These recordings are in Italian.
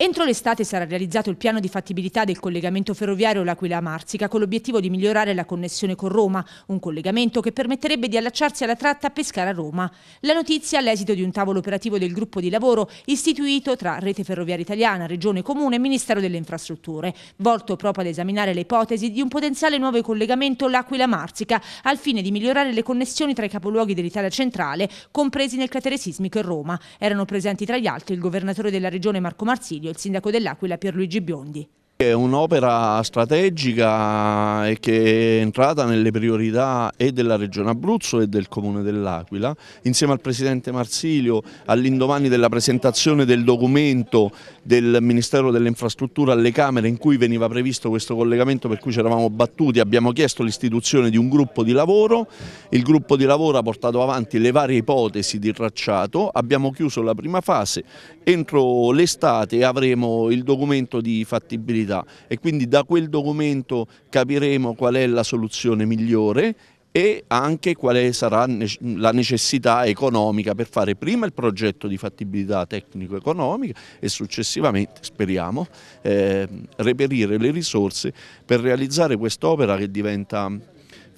Entro l'estate sarà realizzato il piano di fattibilità del collegamento ferroviario laquila marsica con l'obiettivo di migliorare la connessione con Roma, un collegamento che permetterebbe di allacciarsi alla tratta Pescara-Roma. La notizia all'esito di un tavolo operativo del gruppo di lavoro istituito tra Rete Ferroviaria Italiana, Regione Comune e Ministero delle Infrastrutture, volto proprio ad esaminare le ipotesi di un potenziale nuovo collegamento laquila marsica al fine di migliorare le connessioni tra i capoluoghi dell'Italia centrale, compresi nel cratere sismico e Roma. Erano presenti tra gli altri il governatore della Regione Marco Marsilio il sindaco dell'Aquila Pierluigi Biondi. È un'opera strategica che è entrata nelle priorità e della Regione Abruzzo e del Comune dell'Aquila. Insieme al Presidente Marsilio, all'indomani della presentazione del documento del Ministero delle Infrastrutture alle Camere in cui veniva previsto questo collegamento per cui ci eravamo battuti, abbiamo chiesto l'istituzione di un gruppo di lavoro. Il gruppo di lavoro ha portato avanti le varie ipotesi di tracciato, abbiamo chiuso la prima fase, entro l'estate avremo il documento di fattibilità disabilità e quindi da quel documento capiremo qual è la soluzione migliore e anche quale sarà la necessità economica per fare prima il progetto di fattibilità tecnico-economica e successivamente, speriamo, eh, reperire le risorse per realizzare quest'opera che diventa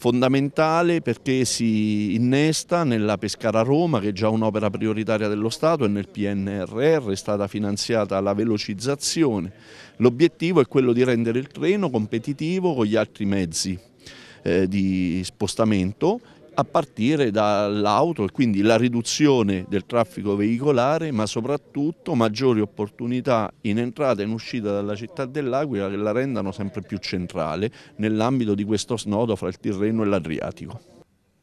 fondamentale perché si innesta nella Pescara Roma che è già un'opera prioritaria dello Stato e nel PNRR è stata finanziata la velocizzazione. L'obiettivo è quello di rendere il treno competitivo con gli altri mezzi eh, di spostamento a partire dall'auto, e quindi la riduzione del traffico veicolare, ma soprattutto maggiori opportunità in entrata e in uscita dalla città dell'Aquila che la rendano sempre più centrale nell'ambito di questo snodo fra il Tirreno e l'Adriatico.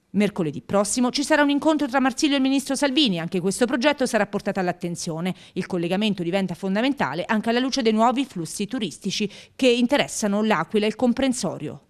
Mercoledì prossimo ci sarà un incontro tra Marsilio e il ministro Salvini, anche questo progetto sarà portato all'attenzione. Il collegamento diventa fondamentale anche alla luce dei nuovi flussi turistici che interessano l'Aquila e il comprensorio.